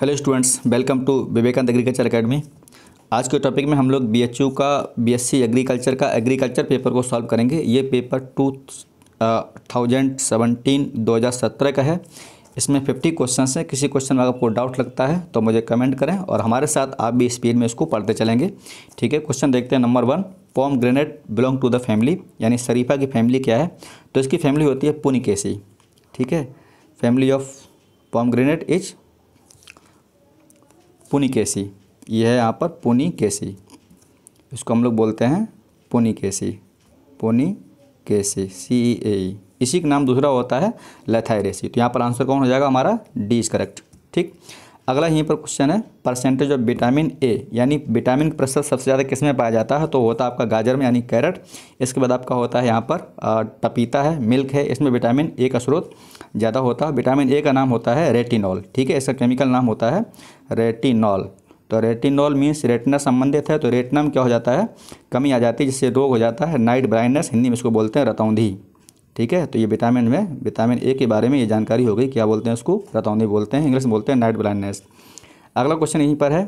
Hello students welcome to Vivekananda agriculture academy आज के topic में हम लोग बी एच यू का बी एस सी एग्रीकल्चर का एग्रीकल्चर पेपर को सॉल्व करेंगे ये पेपर टू थाउजेंड सेवनटीन दो हज़ार सत्रह का है इसमें फिफ्टी क्वेश्चन हैं किसी क्वेश्चन में अगर आपको डाउट लगता है तो मुझे कमेंट करें और हमारे साथ आप भी स्पीड में इसको पढ़ते चलेंगे ठीक है क्वेश्चन देखते हैं number one pomegranate belong to the family यानी शरीफा की फैमिली क्या है तो इसकी फैमिली होती है पुनिकेसी ठीक है family of pomegranate is Punicaceae यह है यहाँ पर पुनिकेसी इसको हम लोग बोलते हैं पुनिकेसी पुनिकेसी सी ई e ए e। इसी का नाम दूसरा होता है लेथाइरेसी तो यहाँ पर आंसर कौन हो जाएगा हमारा डी इज करेक्ट ठीक अगला यहीं पर क्वेश्चन है परसेंटेज ऑफ विटामिन ए यानी विटामिन का प्रतिशत सबसे ज़्यादा किस में पाया जाता है तो होता है आपका गाजर में यानी कैरेट इसके बाद आपका होता है यहाँ पर पपीता है मिल्क है इसमें विटामिन ए का स्रोत ज़्यादा होता है विटामिन ए का नाम होता है रेटिनॉल ठीक है इसका केमिकल नाम होता है रेटिनॉल तो रेटिनॉल मीन्स रेटना संबंधित है तो रेटिना में क्या हो जाता है कमी आ जाती है जिससे रोग हो जाता है नाइट ब्राइंडनेस हिंदी में इसको बोलते हैं रतौंधी ठीक है तो ये विटामिन में विटामिन ए के बारे में ये जानकारी हो गई क्या बोलते हैं उसको रतौनी बोलते हैं इंग्लिश में बोलते हैं नाइट ब्लाइंडनेस अगला क्वेश्चन यहीं पर है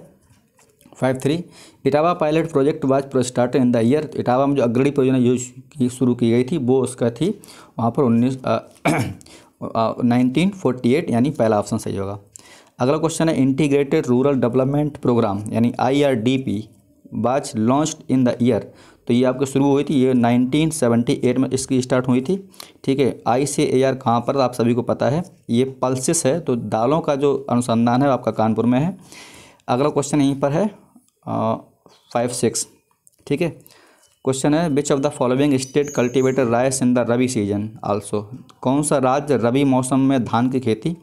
five three Etawah pilot project was start in the year Etawah में जो अग्रणी परियोजना यूज की शुरू की गई थी वो उसका थी वहाँ पर उन्नीस नाइनटीन फोर्टी एट यानी पहला ऑप्शन सही होगा अगला क्वेश्चन है इंटीग्रेटेड रूरल डेवलपमेंट प्रोग्राम यानी I R D P was launch in the year तो ये आपकी शुरू हुई थी ये 1978 में इसकी स्टार्ट हुई थी ठीक है आई सी ए आर कहाँ पर आप सभी को पता है ये पल्सिस है तो दालों का जो अनुसंधान है आपका कानपुर में है अगला क्वेश्चन यहीं पर है फाइव सिक्स ठीक है क्वेश्चन है which of the following state cultivator rice in the rabi season also कौन सा राज्य रबी मौसम में धान की खेती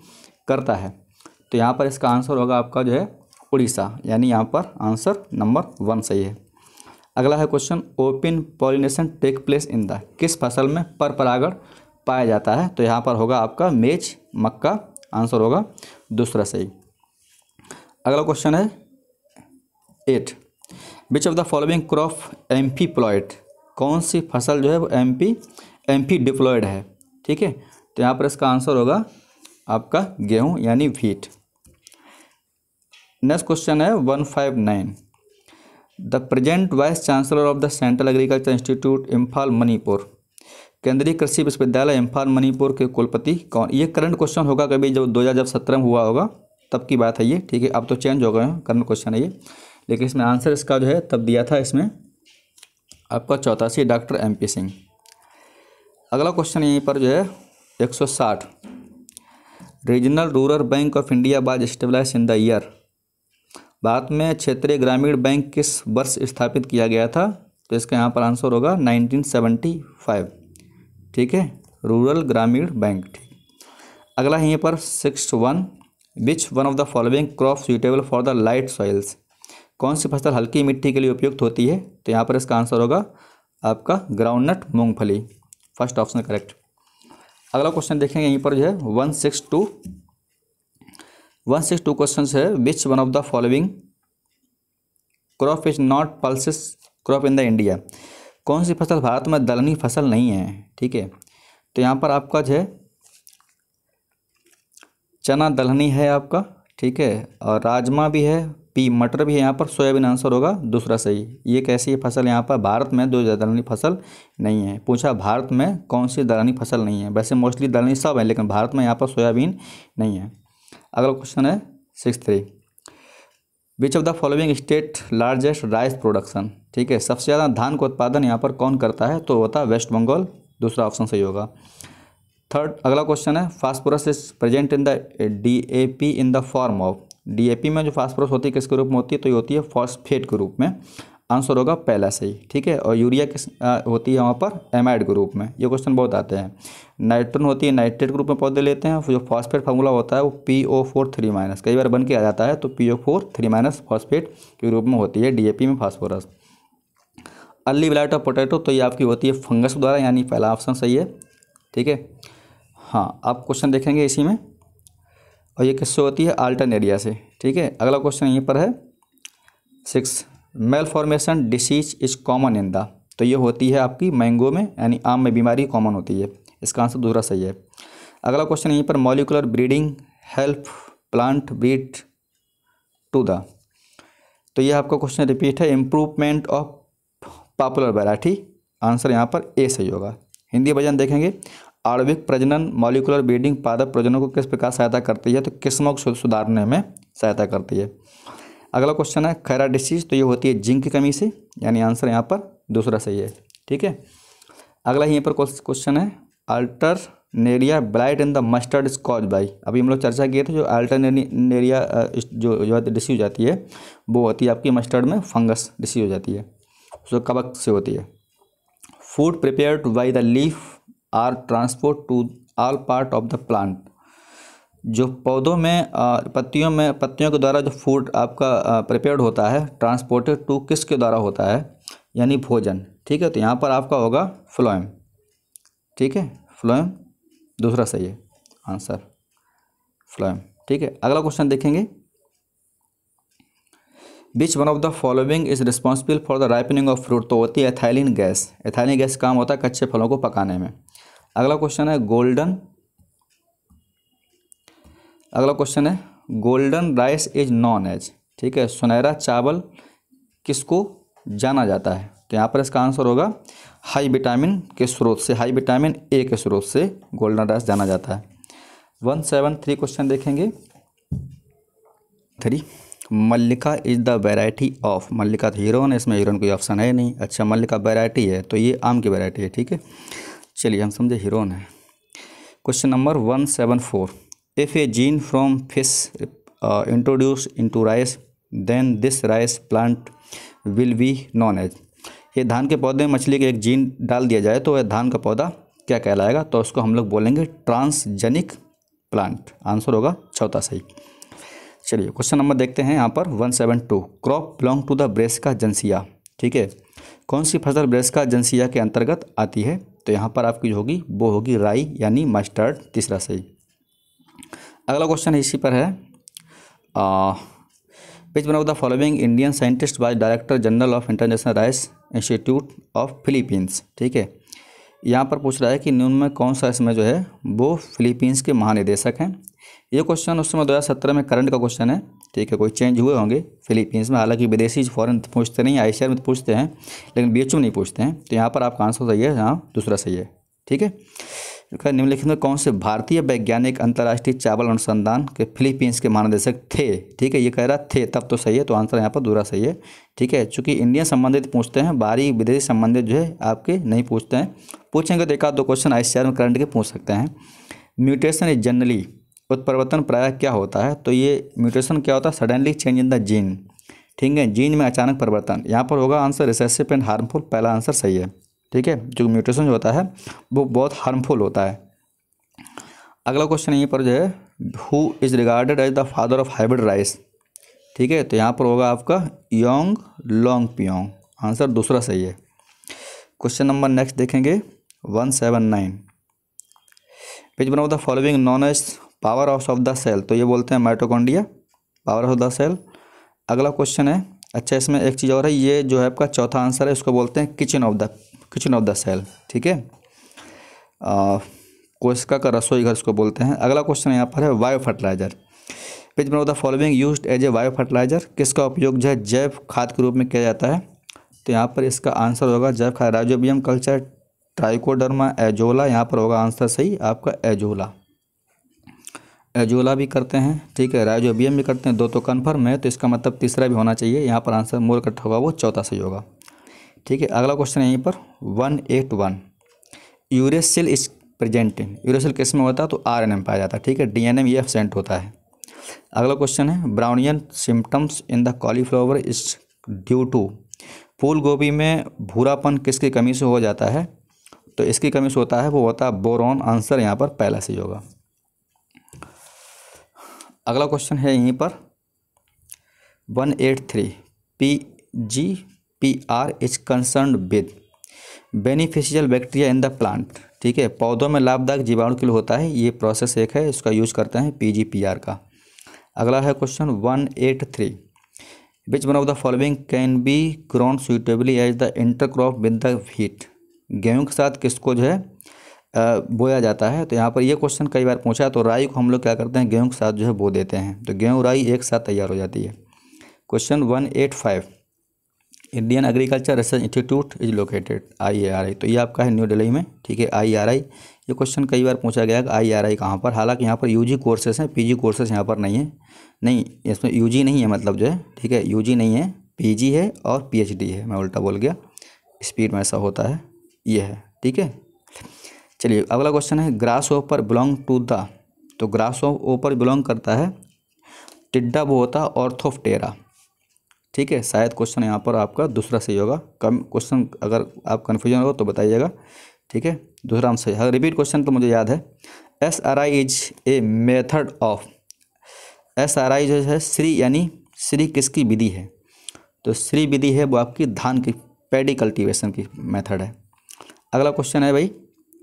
करता है तो यहाँ पर इसका आंसर होगा आपका जो है उड़ीसा यानी यहाँ पर आंसर नंबर वन सही है अगला है question open pollination take place in the किस फसल में पर परागण पाया जाता है तो यहाँ पर होगा आपका मेज मक्का आंसर होगा दूसरा सही अगला क्वेश्चन है at which of the following crop amphiploid कौन सी फसल जो है वो एम्फी एम्फी डिप्लॉयड है ठीक है तो यहाँ पर इसका आंसर होगा आपका गेहूँ यानी व्हीट नेक्स्ट क्वेश्चन है one five nine the present vice chancellor of the central agriculture institute Imphal Manipur केंद्रीय कृषि विश्वविद्यालय इम्फाल मणिपुर के कुलपति कौन ये करंट क्वेश्चन होगा कभी जब दो हज़ार जब सत्रह में हुआ होगा तब की बात है ये ठीक है अब तो चेंज हो गए हैं करंट क्वेश्चन है ये लेकिन इसमें आंसर इसका जो है तब दिया था इसमें आपका चौथा C doctor M P Singh अगला क्वेश्चन यहीं पर जो है साठ regional rural bank of India was stabilize in the year Bharat में क्षेत्रीय ग्रामीण बैंक किस वर्ष स्थापित किया गया था तो इसका यहाँ पर आंसर होगा 1975 ठीक है रूरल ग्रामीण बैंक ठीक अगला यहीं पर six one which one of the following crop suitable for the light soils कौन सी फसल हल्की मिट्टी के लिए उपयुक्त होती है तो यहाँ पर इसका आंसर होगा आपका ग्राउंडनट मूंगफली फर्स्ट ऑप्शन करेक्ट अगला क्वेश्चन देखेंगे यहीं पर जो है one six two one six two question है which one of the following crop is not pulses crop in the India कौन सी फसल भारत में दलहनी फसल नहीं है ठीक है तो यहाँ पर आपका जो है चना दलहनी है आपका ठीक है और राजमा भी है पी मटर भी है यहाँ पर सोयाबीन आंसर होगा दूसरा सही ये कैसी फसल यहाँ पर भारत में दो दलहनी फसल नहीं है पूछा भारत में कौन सी दलहनी फसल नहीं है वैसे मोस्टली दलहनी सब है लेकिन भारत में यहाँ पर सोयाबीन नहीं है अगला क्वेश्चन है six three which of the following state largest rice production ठीक है सबसे ज़्यादा धान का उत्पादन यहाँ पर कौन करता है तो होता है वेस्ट बंगाल दूसरा ऑप्शन सही होगा थर्ड अगला क्वेश्चन है phosphorus is present in the D A P in the form of D A P में जो फास्फोरस होती है किसके रूप में होती है तो ये होती है फॉस्फेट के रूप में आंसर होगा पहला सही ठीक है और यूरिया किस होती है वहाँ पर एमाइड ग्रुप में ये क्वेश्चन बहुत आते हैं नाइट्रोन होती है नाइट्रेट ग्रुप में पौधे लेते हैं जो फॉस्फेट फार्मूला होता है वो P O four three minus कई बार बन के आ जाता है तो P O four three minus phosphate के रूप में होती है डी में phosphorus early blight of potato तो ये आपकी होती है फंगस द्वारा यानी पहला ऑप्शन सही है ठीक है हाँ आप क्वेश्चन देखेंगे इसी में और ये किससे होती है आल्टन एरिया से ठीक है अगला क्वेश्चन यहीं पर है six malformation disease is common in the तो ये होती है आपकी मैंगो में यानी आम में बीमारी कॉमन होती है इसका आंसर दूसरा सही है अगला क्वेश्चन यहीं पर molecular breeding help plant breed to the तो ये आपका क्वेश्चन रिपीट है improvement of popular variety answer यहाँ पर ए सही होगा हिंदी भजन देखेंगे आणविक प्रजनन मॉलिकुलर ब्रीडिंग पादप प्रजनन को किस प्रकार सहायता करती है तो किस्मों को सुधारने में सहायता करती है अगला क्वेश्चन है खैरा डिसीज तो ये होती है जिंक की कमी से यानी आंसर यहाँ पर दूसरा सही है ठीक है अगला यहीं पर क्वेश्चन है Alternaria blight in the mustard scotch by अभी हम लोग चर्चा किए थे जो अल्टरनेरिया जो जो डिसीज हो जाती है वो होती है आपकी मस्टर्ड में फंगस डिसीज हो जाती है सो कबक से होती है food prepared by the leaf are transport to all part of the plant जो पौधों में पत्तियों में पत्तियों के द्वारा जो फूड आपका प्रिपेयर्ड होता है ट्रांसपोर्टेड टू किसके द्वारा होता है यानी भोजन ठीक है तो यहाँ पर आपका होगा फ्लोएम ठीक है फ्लोएम दूसरा सही है आंसर फ्लोएम ठीक है अगला क्वेश्चन देखेंगे which one of the following is responsible for the ripening of fruit तो होती है एथाइलिन गैस एथाइलिन गैस काम होता है कच्चे फलों को पकाने में अगला क्वेश्चन है गोल्डन अगला क्वेश्चन है golden rice is known as ठीक है सुनहरा चावल किसको जाना जाता है तो यहाँ पर इसका आंसर होगा हाई विटामिन के स्रोत से हाई विटामिन ए के स्रोत से गोल्डन राइस जाना जाता है वन सेवन थ्री क्वेश्चन देखेंगे three Mallika is the variety of Mallika तो हीरोन है इसमें हीरोन कोई ऑप्शन है नहीं अच्छा मल्लिका वैरायटी है तो ये आम की वैरायटी है ठीक है चलिए हम समझे हीरोन है question number one seven four if a gene from fish uh, introduced into rice then this rice plant will be known as ये धान के पौधे में मछली के एक जीन डाल दिया जाए तो यह धान का पौधा क्या कहलाएगा तो उसको हम लोग बोलेंगे ट्रांसजेनिक प्लांट आंसर होगा चौथा सही चलिए क्वेश्चन नंबर देखते हैं यहाँ पर one seven two crop belong to the Brassica juncea ठीक है कौन सी फसल ब्रेस्का जनसिया के अंतर्गत आती है तो यहाँ पर आपकी जो होगी वो होगी राई यानी मस्टर्ड तीसरा सही अगला क्वेश्चन इसी पर है which one of the following Indian scientist by director general of international rice institute of Philippines ठीक है यहाँ पर पूछ रहा है कि न्यून में कौन सा इसमें जो है वो फिलीपींस के महानिदेशक हैं ये क्वेश्चन उस समय दो हज़ार सत्रह में करंट का क्वेश्चन है ठीक है कोई चेंज हुए होंगे फिलीपींस में हालांकि विदेशी फॉरन पूछते नहीं आईसीआर में तो पूछते हैं लेकिन बी नहीं पूछते हैं तो यहाँ पर आपका आंसर सही है हाँ दूसरा सही है ठीक है निम्नलिखित में कौन से भारतीय वैज्ञानिक अंतर्राष्ट्रीय चावल अनुसंधान के फिलीपींस के महानिदेशक थे ठीक है ये कह रहा थे तब तो सही है तो आंसर यहाँ पर दूरा सही है ठीक है चूंकि इंडिया संबंधित पूछते हैं बाहरी विदेशी संबंधित जो है आपके नहीं पूछते हैं पूछेंगे तो एक आध दो क्वेश्चन आई में करंट के पूछ सकते हैं म्यूटेशन इज जनरली उत्परिवर्तन प्राय क्या होता है तो ये म्यूटेशन क्या होता है suddenly change in the gene ठीक है जीन में अचानक परिवर्तन यहाँ पर होगा आंसर रिसेसिव एंड हार्मफुल पहला आंसर सही है ठीक है जो म्यूटेशन जो होता है वो बहुत हार्मफुल होता है अगला क्वेश्चन यहीं पर जो है who is regarded as the father of hybrid rice ठीक है तो यहाँ पर होगा आपका योंग लॉन्ग पियोंग आंसर दूसरा सही है क्वेश्चन नंबर नेक्स्ट देखेंगे वन सेवन नाइन पेज बनाओ the following known as power house of the cell तो ये बोलते हैं mitochondria power house of the cell अगला क्वेश्चन है अच्छा इसमें एक चीज़ और है ये जो है आपका चौथा आंसर है इसको बोलते हैं kitchen of the kitchen of the cell ठीक है कोशिका का रसोई घर इसको बोलते हैं अगला क्वेश्चन यहाँ पर है bio fertiliser page number the following use as a bio fertiliser किसका उपयोग जो है जैव खाद के रूप में किया जाता है तो यहाँ पर इसका आंसर होगा जैव खाद राइजोबियम कल्चर ट्राइकोडर्मा एजोला यहाँ पर होगा आंसर सही आपका एजोला एजोला भी करते हैं ठीक है राइजोबियम भी करते हैं दो तो कन्फर्म है तो इसका मतलब तीसरा भी होना चाहिए यहाँ पर आंसर मोर कट होगा वो चौथा सही होगा ठीक है अगला क्वेश्चन है यहीं पर one eight one uracil is present in uracil किस में होता है तो आर एन एम पाया जाता है ठीक है डी एन एम ये एबसेंट होता है अगला क्वेश्चन है browning symptoms in the cauliflower is due to फूल गोभी में भूरापन किसकी कमी से हो जाता है तो इसकी कमी से होता है वो होता है बोरॉन आंसर यहाँ पर पहला से होगा अगला क्वेश्चन है यहीं पर one eight three P G R is concern with beneficial bacteria in the plant ठीक है पौधों में लाभदायक जीवाणु के लिए होता है ये प्रोसेस एक है इसका यूज करते हैं पीजीपीआर का अगला है question one eight three which one of the following can be grown suitably as the inter crop with the wheat गेहूं के साथ किसको जो है बोया जाता है तो यहाँ पर यह क्वेश्चन कई बार पूछा तो राई को हम लोग क्या करते हैं गेहूँ के साथ जो है बो देते हैं तो गेहूँ राई एक साथ तैयार हो जाती है question one eight five Indian agriculture research institute is located I तो ये आपका है न्यू दिल्ली में ठीक है आईआरआई ये क्वेश्चन कई बार पूछा गया है आईआरआई कहाँ पर हालांकि यहाँ पर यूजी कोर्सेज हैं पीजी कोर्सेज यहाँ पर नहीं है नहीं इसमें यूजी नहीं है मतलब जो है ठीक है जी नहीं है जी है और डी है मैं उल्टा बोल गया स्पीड में ऐसा होता है ये है ठीक है चलिए अगला क्वेश्चन है grasshopper belong to the तो ग्रास ओपर बिलोंग करता है टिड्डा बोता ऑर्थोफ्टेरा ठीक है शायद क्वेश्चन यहाँ पर आपका दूसरा सही होगा कम क्वेश्चन अगर आप कन्फ्यूजन हो तो बताइएगा ठीक है दूसरा हम सही रिपीट क्वेश्चन तो मुझे याद है S R I is a method of S R I जो है श्री यानी श्री किसकी विधि है तो श्री विधि है वो आपकी धान की पेडी कल्टिवेशन की मेथड है अगला क्वेश्चन है भाई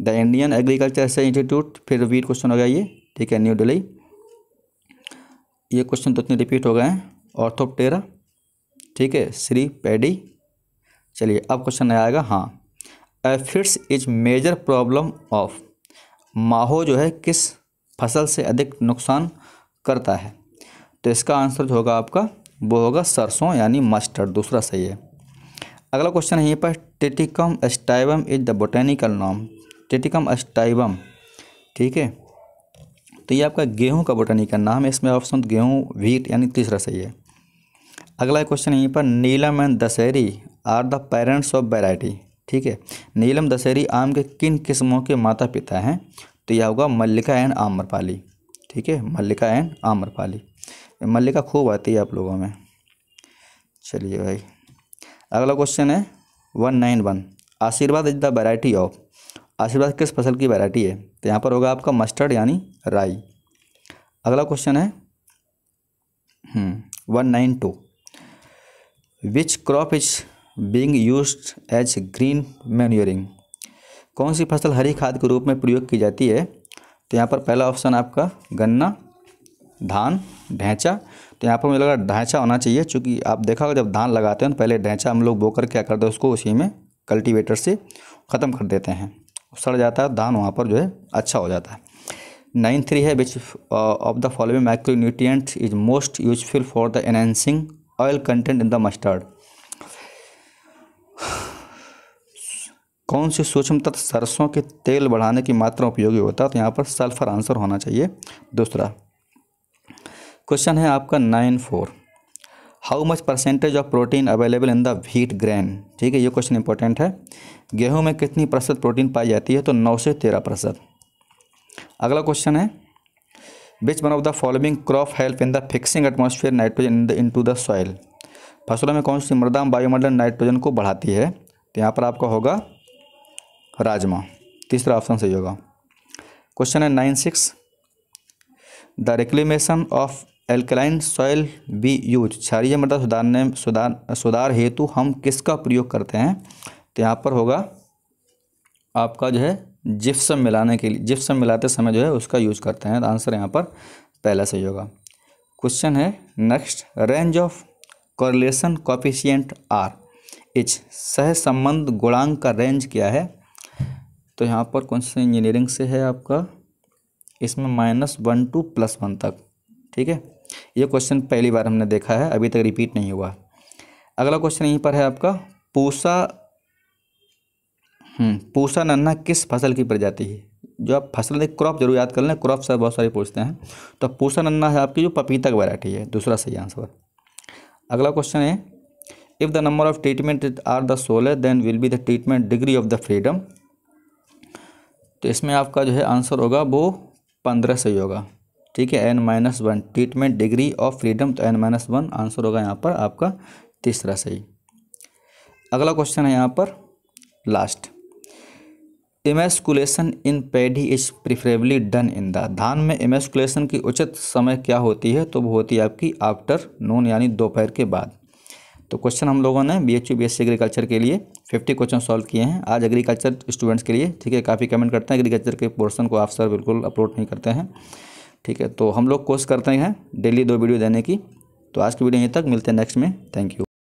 द इंडियन एग्रीकल्चर इंस्टीट्यूट फिर रिपीट क्वेश्चन हो गया ये ठीक है न्यू दिल्ली ये क्वेश्चन तो इतने रिपीट हो गए हैं ऑर्थोपटेरा ठीक है श्री पैडी चलिए अब क्वेश्चन आएगा हाँ aphids is major problem of माहो जो है किस फसल से अधिक नुकसान करता है तो इसका आंसर जो होगा आपका वो होगा सरसों यानी मस्टर्ड दूसरा सही है अगला क्वेश्चन है यहीं पर Triticum aestivum is the botanical नाम टिटिकम एस्टाइबम ठीक है तो ये आपका गेहूं का बोटेनिकल नाम है इसमें ऑप्शन गेहूं व्हीट यानी तीसरा सही है अगला क्वेश्चन यहीं पर Neelam and Dashehari are the parents of variety ठीक है नीलम दशहरी आम के किन किस्मों के माता पिता हैं तो यह होगा मल्लिका एंड आम्रपाली ठीक है मल्लिका एंड आम्रपाली मल्लिका खूब आती है आप लोगों में चलिए भाई अगला क्वेश्चन है one nine one Ashirwad is the variety of Ashirwad किस फसल की वेराइटी है तो यहाँ पर होगा आपका मस्टर्ड यानी राई अगला क्वेश्चन है one nine two which crop is being use as green manuring कौन सी फसल हरी खाद के रूप में प्रयोग की जाती है तो यहाँ पर पहला ऑप्शन आपका गन्ना धान ढैंचा तो यहाँ पर मुझे लगा ढैंचा ढांचा होना चाहिए क्योंकि आप देखा होगा जब धान लगाते हैं तो पहले ढैंचा हम लोग बोकर क्या करते हैं उसको उसी में कल्टीवेटर से ख़त्म कर देते हैं सड़ जाता है धान वहाँ पर जो है अच्छा हो जाता है नाइन थ्री है which of the following micro nutrient is most useful for the enhancing oil content in the mustard कौन से सूक्ष्म तत्व सरसों के तेल बढ़ाने की मात्रा उपयोगी होता है तो यहाँ पर सल्फर आंसर होना चाहिए दूसरा क्वेश्चन है आपका nine four how much percentage of protein available in the wheat grain ठीक है ये क्वेश्चन इंपॉर्टेंट है गेहूं में कितनी प्रतिशत प्रोटीन पाई जाती है तो नौ से तेरह प्रतिशत अगला क्वेश्चन है which one of the following crop help in the fixing atmosphere nitrogen in to the soil फसलों में कौन सी मृदा वायुमंडल नाइट्रोजन को बढ़ाती है तो यहाँ पर आपका होगा राजमा तीसरा ऑप्शन सही होगा क्वेश्चन है nine six the reclamation of alkaline soil be use क्षारीय मृदा सुधारने सुधार सुधार हेतु हम किसका प्रयोग करते हैं तो यहाँ पर होगा आपका जो है जिप्सम मिलाने के लिए जिप्सम मिलाते समय जो है उसका यूज करते हैं तो आंसर यहाँ पर पहला सही होगा क्वेश्चन है next range of correlation coefficient R each सह संबंध गुणांक का रेंज क्या है तो यहाँ पर कौन से इंजीनियरिंग से है आपका इसमें minus one to plus one तक ठीक है ये क्वेश्चन पहली बार हमने देखा है अभी तक रिपीट नहीं हुआ अगला क्वेश्चन यहीं पर है आपका पूसा हम्म, पूसा नन्ना किस फसल की प्रजाति है जो आप फसल देख क्रॉप जरूर याद कर लें क्रॉप से बहुत सारे पूछते हैं तो पूसा नन्ना है आपकी जो पपीता की वैरायटी है दूसरा सही आंसर अगला क्वेश्चन है if the number of treatment are the सोलह then will be the treatment degree of the freedom तो इसमें आपका जो है आंसर होगा वो पंद्रह सही होगा ठीक है N minus one treatment degree of freedom तो एन माइनस वन आंसर होगा यहाँ पर आपका तीसरा सही अगला क्वेश्चन है यहाँ पर last emasculation in paddy is preferably done in the धान में इमेस्कुलेशन की उचित समय क्या होती है तो वो होती है आपकी आफ्टर नून यानी दोपहर के बाद तो क्वेश्चन हम लोगों ने B H U B S C agriculture के लिए फिफ्टी क्वेश्चन सॉल्व किए हैं आज एग्रीकल्चर स्टूडेंट्स के लिए ठीक है काफ़ी कमेंट करते हैं एग्रीकल्चर के पोर्सन को आप सर बिल्कुल अपलोड नहीं करते हैं ठीक है तो हम लोग कोशिश करते हैं डेली दो वीडियो देने की तो आज की वीडियो यहीं तक मिलते हैं नेक्स्ट में थैंक यू